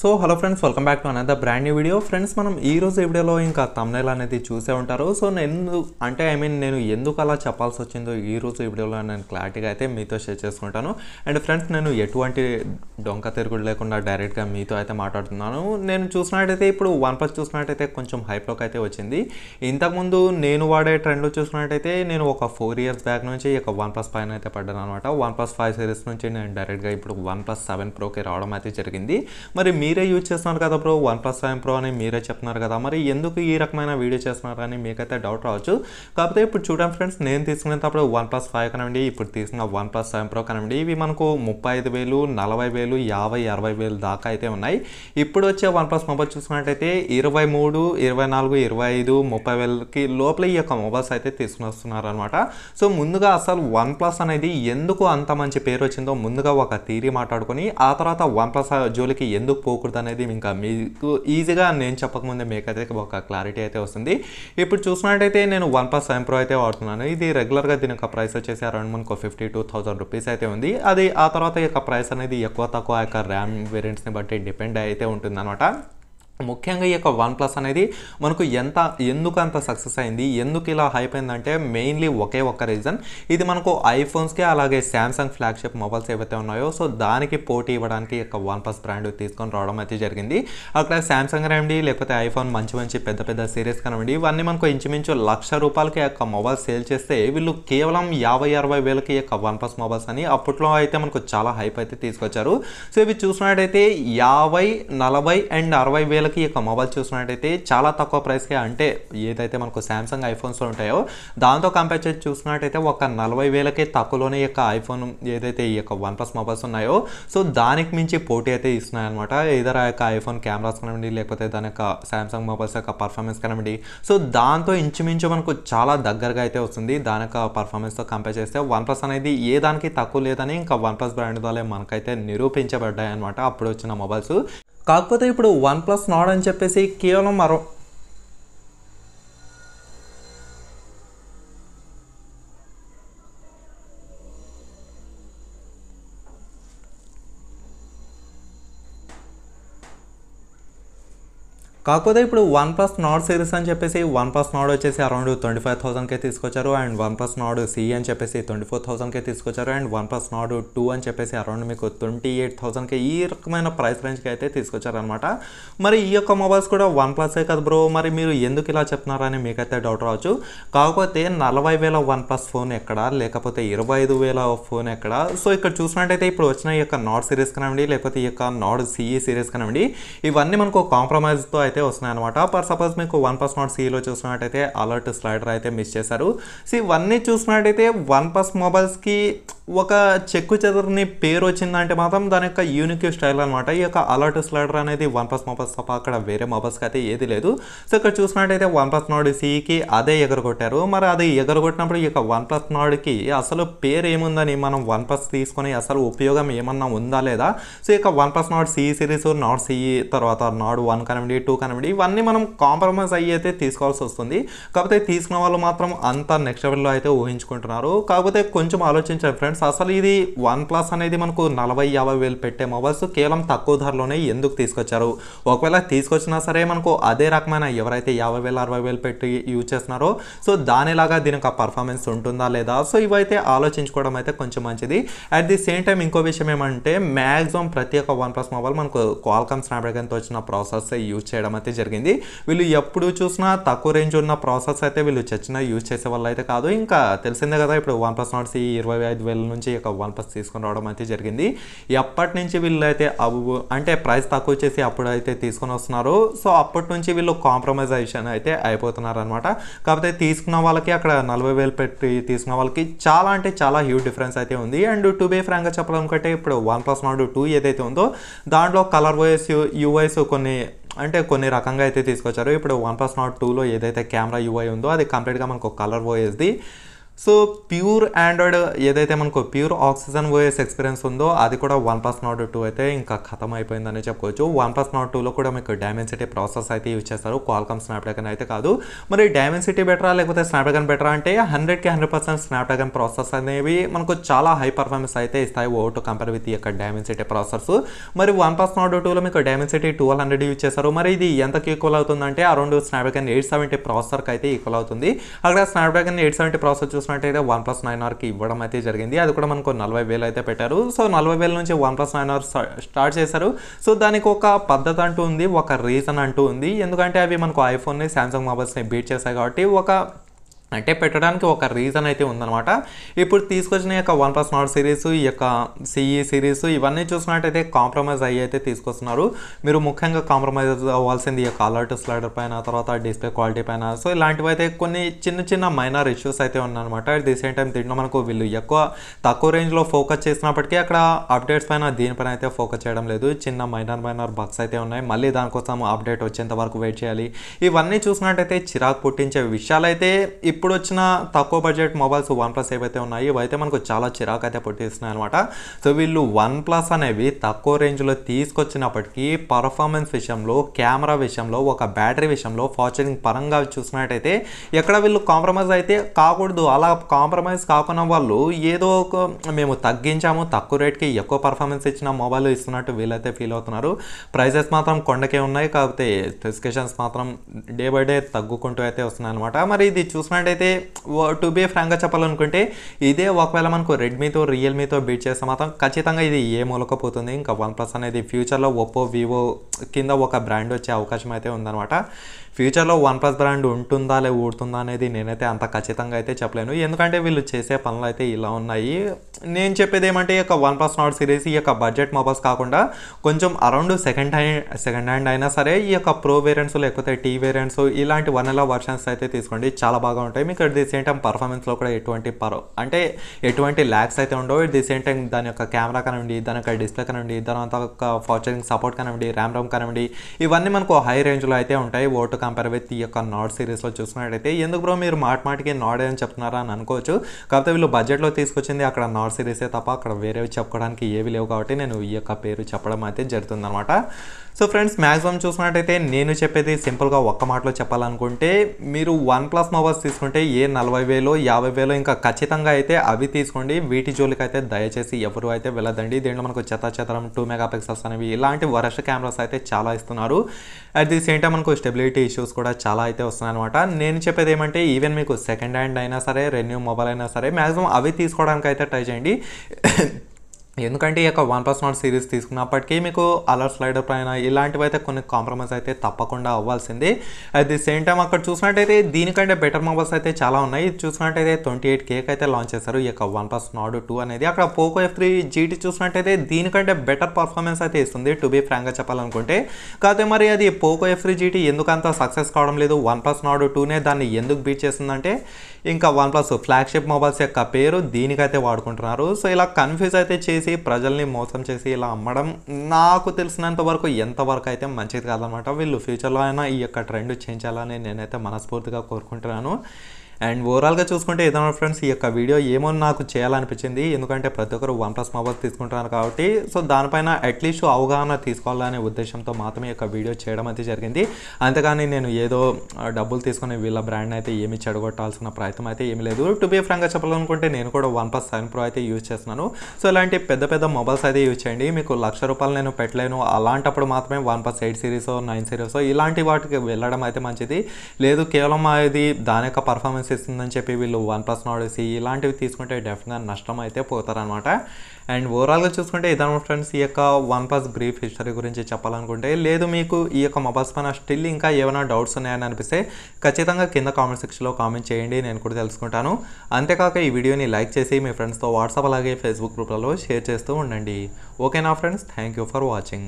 so hello friends welcome back to అనేది brand new video friends మనం ఈ రోజు వీడియోలో ఇంకా తమ్నైల్ అనేది చూసే ఉంటారు సో నేను అంటే ఐ మీన్ నేను ఎందుకు అలా చెప్పాల్సి వచ్చిందో ఈ రోజు వీడియోలో నేను క్లారిటీగా అయితే మీతో షేర్ చేసుకుంటాను అండ్ ఫ్రెండ్స్ నేను ఎటువంటి డొంక తిరుగుడు లేకుండా డైరెక్ట్గా మీతో అయితే మాట్లాడుతున్నాను నేను చూసినట్టయితే ఇప్పుడు వన్ ప్లస్ చూసినట్టయితే కొంచెం హైప్లోకి అయితే వచ్చింది ఇంతకుముందు నేను వాడే ట్రెండ్లో చూసినట్టయితే నేను ఒక ఫోర్ ఇయర్స్ బ్యాక్ నుంచి ఒక వన్ ప్లస్ ఫైవ్ అయితే పడ్డాను అనమాట వన్ ప్లస్ ఫైవ్ సిరీస్ నుంచి నేను డైరెక్ట్గా ఇప్పుడు వన్ ప్లస్ సెవెన్ ప్రోకి రావడం అయితే జరిగింది మరి మీ మీరే యూజ్ చేస్తున్నారు కదా bro OnePlus seven pro అని మీరే చెప్తున్నారు కదా మరి ఎందుకు ఈ రకమైన వీడియో చేస్తున్నారు అని మీకైతే డౌట్ రావచ్చు కాకపోతే ఇప్పుడు చూడండి ఫ్రెండ్స్ నేను తీసుకునేటప్పుడు వన్ ప్లస్ ఫైవ్ కనివ్వండి ఇప్పుడు తీసుకున్న వన్ ప్లస్ సెవెన్ ప్రో కనివ్వండి ఇవి మనకు ముప్పై ఐదు వేలు నలభై వేలు యాభై అరవై వేలు దాకా అయితే ఉన్నాయి ఇప్పుడు వచ్చే వన్ ప్లస్ మొబైల్ చూసుకున్నట్టయితే ఇరవై మూడు ఇరవై నాలుగు ఇరవై ఐదు ముప్పై వేలకి లోపల ఈ యొక్క మొబైల్స్ అయితే తీసుకుని వస్తున్నారు అనమాట సో ముందుగా అసలు వన్ ప్లస్ అనేది ఎందుకు అంత మంచి పేరు వచ్చిందో ముందుగా ఒక తీరి మాట్లాడుకొని ఆ తర్వాత వన్ ప్లస్ జోలికి ఎందుకు పోకూడదు అనేది ఇంకా మీకు ఈజీగా నేను చెప్పకముందే మీకు అయితే ఒక క్లారిటీ అయితే వస్తుంది ఇప్పుడు చూసినట్టయితే నేను వన్ ప్లస్ సెవెన్ ప్రో అయితే వాడుతున్నాను ఇది రెగ్యులర్గా దీని యొక్క ప్రైస్ వచ్చేసి అరౌండ్ మనకు ఫిఫ్టీ టూ థౌసండ్ రూపీస్ అయితే ఉంది అది ఆ తర్వాత యొక్క ప్రైస్ అనేది ఎక్కువ తక్కువ యొక్క ర్యామ్ వేరియంట్స్ని బట్టి డిపెండ్ అయితే ఉంటుంది అనమాట ముఖ్యంగా ఈ యొక్క వన్ ప్లస్ అనేది మనకు ఎంత ఎందుకు అంత సక్సెస్ అయింది ఎందుకు ఇలా హైప్ అయిందంటే మెయిన్లీ ఒకే ఒక్క రీజన్ ఇది మనకు ఐఫోన్స్కి అలాగే శాంసంగ్ ఫ్లాగ్షిప్ మొబైల్స్ ఏవైతే ఉన్నాయో సో దానికి పోటీ ఇవ్వడానికి ఈ యొక్క వన్ ప్లస్ బ్రాండ్ తీసుకొని రావడం అయితే జరిగింది అక్కడ శాంసంగ్ రండి లేకపోతే ఐఫోన్ మంచి మంచి పెద్ద పెద్ద సిరీస్ కానివ్వండి ఇవన్నీ మనకు ఇంచుమించు లక్ష రూపాయలకి యొక్క మొబైల్ సేల్ చేస్తే వీళ్ళు కేవలం యాభై అరవై వేలకి యొక్క వన్ ప్లస్ మొబైల్స్ అని అప్పట్లో అయితే మనకు చాలా హైప్ అయితే తీసుకొచ్చారు సో ఇవి చూసినట్టయితే యాభై నలభై అండ్ అరవై వేల ప్రజలకి యొక్క మొబైల్ చూసినట్టయితే చాలా తక్కువ ప్రైస్కే అంటే ఏదైతే మనకు శాంసంగ్ ఐఫోన్స్ ఉంటాయో దాంతో కంపేర్ చేసి చూసినట్టయితే ఒక నలభై వేలకే తక్కువలోనే యొక్క ఐఫోన్ ఏదైతే ఈ యొక్క వన్ ప్లస్ మొబైల్స్ ఉన్నాయో సో దానికి మించి పోటీ అయితే ఇస్తున్నాయన్నమాట ఇదర్ ఆ యొక్క ఐఫోన్ కెమెరాస్ కానివ్వండి లేకపోతే దాని యొక్క శాంసంగ్ మొబైల్స్ యొక్క పర్ఫార్మెన్స్ కానివ్వండి సో దాంతో ఇంచుమించు మనకు చాలా దగ్గరగా అయితే వస్తుంది దాని యొక్క పర్ఫార్మెన్స్తో కంపేర్ చేస్తే వన్ ప్లస్ అనేది ఏ దానికి తక్కువ లేదని ఇంకా వన్ ప్లస్ బ్రాండ్ ద్వారా మనకైతే నిరూపించబడ్డాయి అనమాట అప్పుడు వచ్చిన మొబైల్స్ కాకపోతే ఇప్పుడు వన్ ప్లస్ నాడ్ అని చెప్పేసి కేవలం మరో కాకపోతే ఇప్పుడు వన్ ప్లస్ నాడ్ సిరీస్ అని చెప్పేసి వన్ ప్లస్ నాడ్ వచ్చేసి అరౌండ్ ట్వంటీ ఫైవ్ థౌసండ్కే తీసుకొచ్చారు and OnePlus Nord C అని చెప్పేసి ట్వంటీ ఫోర్ థౌసండ్కే తీసుకొచ్చారు and OnePlus Nord two అని చెప్పేసి అరౌండ్ మీకు ట్వంటీ ఎయిట్ థౌసండ్కే ఈ రకమైన ప్రైస్ రేంజ్కి అయితే తీసుకొచ్చారనమాట మరి ఈ యొక్క మొబైల్స్ కూడా వన్ ప్లసే కదా బ్రో మరి మీరు ఎందుకు ఇలా చెప్తున్నారని మీకైతే డౌట్ రావచ్చు కాకపోతే నలభై వేల వన్ ప్లస్ ఫోన్ ఎక్కడ లేకపోతే ఇరవై ఐదు వేల ఫోన్ ఎక్కడ సో ఇక్కడ చూసినట్టయితే ఇప్పుడు వచ్చిన ఈ యొక్క నాడ్ సిరీస్ కానివ్వండి లేకపోతే ఈ యొక్క నాడ్ సిఈ సిరీస్ కానివ్వండి ఇవన్నీ మనకు కాంప్రమైజ్తో అయితే అయితే అనమాట పర్ సపోజ్ మీకు వన్ ప్లస్ నాట్ సిలో చూసినట్టయితే అలర్ట్ స్లైడర్ అయితే మిస్ చేశారు సో ఇవన్నీ చూసినట్టయితే వన్ ప్లస్ మొబైల్స్కి ఒక చెక్కు చెదరిని పేరు వచ్చిందంటే మాత్రం దాని యొక్క యూనిక్ స్టైల్ అనమాట ఈ యొక్క అలర్ట్ స్లైడర్ అనేది వన్ ప్లస్ మొబైల్స్ తప్ప అక్కడ వేరే మొబైల్స్కి అయితే ఏది లేదు సో ఇక్కడ చూసినట్టయితే వన్ ప్లస్ నాడ్ సికి అదే ఎగరగొట్టారు మరి అది ఎగరగొట్టినప్పుడు ఈ యొక్క వన్ ప్లస్ నాడ్కి అసలు పేరు ఏముందని మనం వన్ ప్లస్ తీసుకొని అసలు ఉపయోగం ఏమన్నా ఉందా లేదా సో ఇక OnePlus Nord CE series Nord CE తర్వాత నాడు వన్ కనబడి టూ కనబడి ఇవన్నీ మనం కాంప్రమైజ్ అయ్యి అయితే తీసుకోవాల్సి వస్తుంది కాకపోతే తీసుకున్న వాళ్ళు మాత్రం అంత నెక్స్ట్ లెవెల్లో అయితే ఊహించుకుంటున్నారు కాకపోతే కొంచెం ఆలోచించండి ఫ్రెండ్స్ ఫ్రెండ్స్ అసలు ఇది వన్ ప్లస్ అనేది మనకు నలభై యాభై వేలు పెట్టే మొబైల్స్ కేవలం తక్కువ ధరలోనే ఎందుకు తీసుకొచ్చారు ఒకవేళ తీసుకొచ్చినా సరే మనకు అదే రకమైన ఎవరైతే యాభై వేలు అరవై వేలు పెట్టి యూజ్ చేస్తున్నారో సో దానిలాగా దీనికి ఆ పర్ఫార్మెన్స్ ఉంటుందా లేదా సో ఇవైతే ఆలోచించుకోవడం అయితే కొంచెం మంచిది అట్ ది సేమ్ టైం ఇంకో విషయం ఏమంటే మ్యాక్సిమం ప్రతి ఒక్క వన్ ప్లస్ మొబైల్ మనకు క్వాల్కమ్ స్నాప్డ్రాగన్తో వచ్చిన ప్రాసెస్ యూజ్ చేయడం అయితే జరిగింది వీళ్ళు ఎప్పుడు చూసినా తక్కువ రేంజ్ ఉన్న ప్రాసెస్ అయితే వీళ్ళు చచ్చిన యూజ్ చేసే వాళ్ళు అయితే కాదు ఇంకా తెలిసిందే కదా ఇప్పుడు వన్ ప్లస్ నాట్ సి ఇరవై ఐదు వేలు నుంచి ఒక వన్ ప్లస్ తీసుకొని రావడం అయితే జరిగింది ఎప్పటి నుంచి వీళ్ళు అయితే అంటే ప్రైస్ తక్కువ చేసి అప్పుడు అయితే తీసుకొని వస్తున్నారు సో అప్పటి నుంచి వీళ్ళు కాంప్రమైజేషన్ అయితే అయిపోతున్నారు అనమాట కాకపోతే తీసుకున్న వాళ్ళకి అక్కడ నలభై వేలు పెట్టి తీసుకున్న వాళ్ళకి చాలా అంటే చాలా హ్యూజ్ డిఫరెన్స్ అయితే ఉంది అండ్ టు బే ఫ్రాంక్గా చెప్పాలనుకుంటే ఇప్పుడు వన్ ప్లస్ నాడు టూ ఏదైతే ఉందో దాంట్లో కలర్ వైస్ యూఐస్ కొన్ని అంటే కొన్ని రకంగా అయితే తీసుకొచ్చారు ఇప్పుడు వన్ ప్లస్ నాట్ టూలో ఏదైతే కెమెరా యూఐ ఉందో అది కంప్లీట్గా మనకు కలర్ పోయేది సో ప్యూర్ ఆండ్రాయిడ్ ఏదైతే మనకు ప్యూర్ ఆక్సిజన్ ఓఎస్ ఎక్స్పీరియన్స్ ఉందో అది కూడా వన్ ప్లస్ నాట్ టూ అయితే ఇంకా ఖతం అయిపోయిందని చెప్పుకోవచ్చు వన్ ప్లస్ నాట్ టూలో కూడా మీకు డైమెన్సిటీ ప్రాసెస్ అయితే యూజ్ చేస్తారు క్వాల్కమ్ స్నాప్డ్రాగన్ అయితే కాదు మరి డైమెన్సిటీ బెటరా లేకపోతే స్నాప్డ్రాగన్ బెటరా అంటే హండ్రెడ్కి హండ్రెడ్ పర్సెంట్ స్నాప్డ్రాగన్ ప్రాసెస్ అనేవి మనకు చాలా హై పర్ఫార్మెన్స్ అయితే ఇస్తాయి ఓ టు కంపేర్ విత్ యొక్క డైమెన్సిటీ ప్రాసెస్ మరి వన్ ప్లస్ నాట్ టూలో మీకు డైమెన్సిటీ ట్వెల్వ్ హండ్రెడ్ యూజ్ చేస్తారు మరి ఇది ఎంతకు ఈక్వల్ అవుతుందంటే అరౌండ్ స్నాప్డ్రాగన్ ఎయిట్ సెవెంటీ ప్రాసెసర్కి అయితే ఈక్వల్ అవుతుంది అక్కడ స్నాప్డ్రాగన్ ఎయిట్ సెవెంటీ ప్రాసెస్ చూసినట్టయితే వన్ ప్లస్ నైన్ ఆర్కి ఇవ్వడం అయితే జరిగింది అది కూడా మనకు నలభై వేలు అయితే పెట్టారు సో నలభై వేల నుంచి OnePlus nine R start చేశారు సో దానికి ఒక పద్ధతి అంటూ ఉంది ఒక రీజన్ అంటూ ఉంది ఎందుకంటే అవి మనకు ఐఫోన్ని శాంసంగ్ మొబైల్స్ని బీట్ చేశాయి కాబట్టి ఒక అంటే పెట్టడానికి ఒక రీజన్ అయితే ఉందన్నమాట ఇప్పుడు తీసుకొచ్చిన యొక్క వన్ ప్లస్ నాట్ సిరీస్ ఈ యొక్క సిఈ సిరీస్ e ఇవన్నీ చూసినట్టయితే కాంప్రమైజ్ అయ్యి అయితే తీసుకొస్తున్నారు మీరు ముఖ్యంగా కాంప్రమైజ్ అవ్వాల్సింది ఈ యొక్క అలర్ట్ స్లైడర్ పైన తర్వాత డిస్ప్లే క్వాలిటీ పైన సో ఇలాంటివి అయితే కొన్ని చిన్న చిన్న మైనర్ ఇష్యూస్ అయితే ఉన్నాయన్నమాట అట్ ది సేమ్ టైం తిన్న మనకు వీళ్ళు ఎక్కువ తక్కువ రేంజ్లో ఫోకస్ చేసినప్పటికీ అక్కడ అప్డేట్స్ పైన దీనిపైన అయితే ఫోకస్ చేయడం లేదు చిన్న మైనర్ మైనర్ బగ్స్ అయితే ఉన్నాయి మళ్ళీ దానికోసం అప్డేట్ వచ్చేంత వరకు వెయిట్ చేయాలి ఇవన్నీ చూసినట్టయితే చిరాకు పుట్టించే విషయాలు అయితే ఇప్పుడు వచ్చిన తక్కువ బడ్జెట్ మొబైల్స్ వన్ ప్లస్ ఏవైతే ఉన్నాయో అయితే మనకు చాలా చిరాకు అయితే పుట్టిస్తున్నాయి అనమాట సో వీళ్ళు వన్ ప్లస్ అనేవి తక్కువ రేంజ్లో తీసుకొచ్చినప్పటికీ పర్ఫార్మెన్స్ విషయంలో కెమెరా విషయంలో ఒక బ్యాటరీ విషయంలో ఫార్చునింగ్ పరంగా చూసినట్టయితే ఎక్కడ వీళ్ళు కాంప్రమైజ్ అయితే కాకూడదు అలా కాంప్రమైజ్ కాకుండా వాళ్ళు ఏదో ఒక మేము తగ్గించాము తక్కువ రేట్కి ఎక్కువ పర్ఫార్మెన్స్ ఇచ్చిన మొబైల్ ఇస్తున్నట్టు వీళ్ళైతే ఫీల్ అవుతున్నారు ప్రైజెస్ మాత్రం కొండకే ఉన్నాయి కాకపోతే స్పెసిఫికేషన్స్ మాత్రం డే బై డే తగ్గుకుంటూ అయితే వస్తున్నాయి అనమాట మరి ఇది చూసినట్టు చూసుకున్నట్టయితే టు బీ ఫ్రాంక్గా చెప్పాలనుకుంటే ఇదే ఒకవేళ మనకు రెడ్మీతో రియల్మీతో బీట్ చేస్తే మాత్రం ఖచ్చితంగా ఇది ఏ మూలకపోతుంది ఇంకా వన్ ప్లస్ అనేది ఫ్యూచర్లో ఒప్పో వివో కింద ఒక బ్రాండ్ వచ్చే అవకాశం అయితే ఉందన్నమాట ఫ్యూచర్లో వన్ ప్లస్ బ్రాండ్ ఉంటుందా లే ఊడుతుందా అనేది నేనైతే అంత ఖచ్చితంగా అయితే చెప్పలేను ఎందుకంటే వీళ్ళు చేసే పనులు అయితే ఇలా ఉన్నాయి నేను చెప్పేది ఏమంటే ఈ యొక్క వన్ ప్లస్ నాట్ సిరీస్ ఈ యొక్క బడ్జెట్ మొబైల్స్ కాకుండా కొంచెం around second hand second hand అయినా సరే ఈ యొక్క ప్రో వేరియంట్స్ లేకపోతే టీ వేరియంట్స్ ఇలాంటి వన్ ఎలా వర్షన్స్ అయితే తీసుకోండి చాలా బాగా ఉంటాయి ఉంటాయి మీకు అట్ ది సేమ్ టైం పర్ఫార్మెన్స్లో కూడా ఎటువంటి పర్ అంటే ఎటువంటి ల్యాక్స్ అయితే ఉండవు ఇట్ ది సేమ్ టైం దాని యొక్క కెమెరా కానివ్వండి దాని యొక్క డిస్ప్లే కానివ్వండి దాని ఒక ఫార్చరింగ్ సపోర్ట్ కానివ్వండి ర్యామ్ రామ్ కానివ్వండి ఇవన్నీ మనకు హై రేంజ్లో అయితే ఉంటాయి ఓటు కంపేర్ విత్ ఈ యొక్క నాట్ సిరీస్లో చూసుకున్నట్టయితే ఎందుకు బ్రో మీరు మాట మాటికి నాట్ అని చెప్తున్నారా అని అనుకోవచ్చు కాకపోతే వీళ్ళు బడ్జెట్లో తీసుకొచ్చింది అక్కడ నాట్ సిరీసే తప్ప అక్కడ వేరేవి చెప్పుకోవడానికి ఏవి లేవు కాబట్టి నేను ఈ యొక్క పేరు చెప్పడం అయితే అనమాట సో ఫ్రెండ్స్ మ్యాక్సిమం చూసుకున్నట్టయితే నేను చెప్పేది సింపుల్గా ఒక్క మాటలో చెప్పాలనుకుంటే మీరు వన్ ప్లస్ మొబైల్స్ తీసుకుంటే తీసుకుంటే ఏ నలభై వేలు యాభై వేలు ఇంకా ఖచ్చితంగా అయితే అవి తీసుకోండి వీటి జోలికి అయితే దయచేసి ఎవరు అయితే వెళ్ళదండి దీంట్లో మనకు చెత్త చెత్తరం టూ మెగా పిక్సెల్స్ అనేవి ఇలాంటి వరస్ట్ కెమెరాస్ అయితే చాలా ఇస్తున్నారు అట్ ది సేమ్ టైం మనకు స్టెబిలిటీ ఇష్యూస్ కూడా చాలా అయితే వస్తున్నాయి అనమాట నేను చెప్పేది ఏమంటే ఈవెన్ మీకు సెకండ్ హ్యాండ్ అయినా సరే రెన్యూ మొబైల్ అయినా సరే మ్యాక్సిమం అవి తీసుకోవడానికి అయితే ట్రై చేయండి ఎందుకంటే ఈ యొక్క వన్ ప్లస్ నాట్ సిరీస్ తీసుకున్నప్పటికీ మీకు అలర్ స్లైడర్ పైన ఇలాంటివైతే కొన్ని కాంప్రమైజ్ అయితే తప్పకుండా అవ్వాల్సింది అట్ ది సేమ్ టైం అక్కడ చూసినట్టయితే దీనికంటే బెటర్ మొబైల్స్ అయితే చాలా ఉన్నాయి చూసినట్టయితే ట్వంటీ ఎయిట్ కేక్ అయితే లాంచ్ చేశారు ఈ యొక్క వన్ ప్లస్ నాట్ టూ అనేది అక్కడ పోకో ఎఫ్ త్రీ జీటీ చూసినట్టయితే దీనికంటే బెటర్ పర్ఫార్మెన్స్ అయితే ఇస్తుంది టు బీ ఫ్రాంక్గా చెప్పాలనుకుంటే కాకపోతే మరి అది పోకో ఎఫ్ త్రీ జీటీ ఎందుకంత సక్సెస్ కావడం లేదు వన్ ప్లస్ నాట్ టూనే దాన్ని ఎందుకు బీట్ చేస్తుందంటే ఇంకా వన్ ప్లస్ ఫ్లాగ్షిప్ మొబైల్స్ యొక్క పేరు దీనికైతే వాడుకుంటున్నారు సో ఇలా కన్ఫ్యూజ్ అయితే చేసి చేసి ప్రజల్ని మోసం చేసి ఇలా అమ్మడం నాకు తెలిసినంత వరకు ఎంతవరకు అయితే మంచిది కాదనమాట వీళ్ళు ఫ్యూచర్లో అయినా ఈ యొక్క ట్రెండ్ చేయించాలని నేనైతే మనస్ఫూర్తిగా కోరుకుంటున్నాను అండ్ ఓవరాల్గా చూసుకుంటే ఏదైనా ఫ్రెండ్స్ ఈ యొక్క వీడియో ఏమో నాకు చేయాలనిపించింది ఎందుకంటే ప్రతి ఒక్కరు వన్ ప్లస్ మొబైల్ తీసుకుంటున్నారు కాబట్టి సో దానిపైన అట్లీస్ట్ అవగాహన తీసుకోవాలనే ఉద్దేశంతో మాత్రమే యొక్క వీడియో చేయడం అయితే జరిగింది అంతేగాని నేను ఏదో డబ్బులు తీసుకుని వీళ్ళ బ్రాండ్ అయితే ఏమి చెడగొట్టాల్సిన ప్రయత్నం అయితే ఏమి లేదు టు బీ ఫ్రాంక్గా చెప్పాలనుకుంటే నేను కూడా వన్ ప్లస్ సెవెన్ ప్రో అయితే యూజ్ చేస్తున్నాను సో ఇలాంటి పెద్ద పెద్ద మొబైల్స్ అయితే యూజ్ చేయండి మీకు లక్ష రూపాయలు నేను పెట్టలేను అలాంటప్పుడు మాత్రమే OnePlus eight series nine series ఇలాంటి వాటికి వెళ్ళడం అయితే మంచిది లేదు కేవలం అది దాని యొక్క పర్ఫార్మెన్స్ పర్ఫార్మెన్స్ ఇస్తుందని చెప్పి వీళ్ళు వన్ ప్లస్ నాట్ సి ఇలాంటివి తీసుకుంటే డెఫినెట్గా నష్టం అయితే పోతారనమాట అండ్ ఓవరాల్గా చూసుకుంటే ఇదనమాట ఫ్రెండ్స్ ఈ యొక్క వన్ ప్లస్ బ్రీఫ్ హిస్టరీ గురించి చెప్పాలనుకుంటే లేదు మీకు ఈ యొక్క మొబైల్స్ పైన స్టిల్ ఇంకా ఏమైనా డౌట్స్ ఉన్నాయని అనిపిస్తే ఖచ్చితంగా కింద కామెంట్ సెక్షన్లో కామెంట్ చేయండి నేను కూడా తెలుసుకుంటాను అంతేకాక ఈ వీడియోని లైక్ చేసి మీ ఫ్రెండ్స్తో వాట్సాప్ అలాగే ఫేస్బుక్ గ్రూప్లలో షేర్ చేస్తూ ఉండండి ఓకేనా friends thank you for watching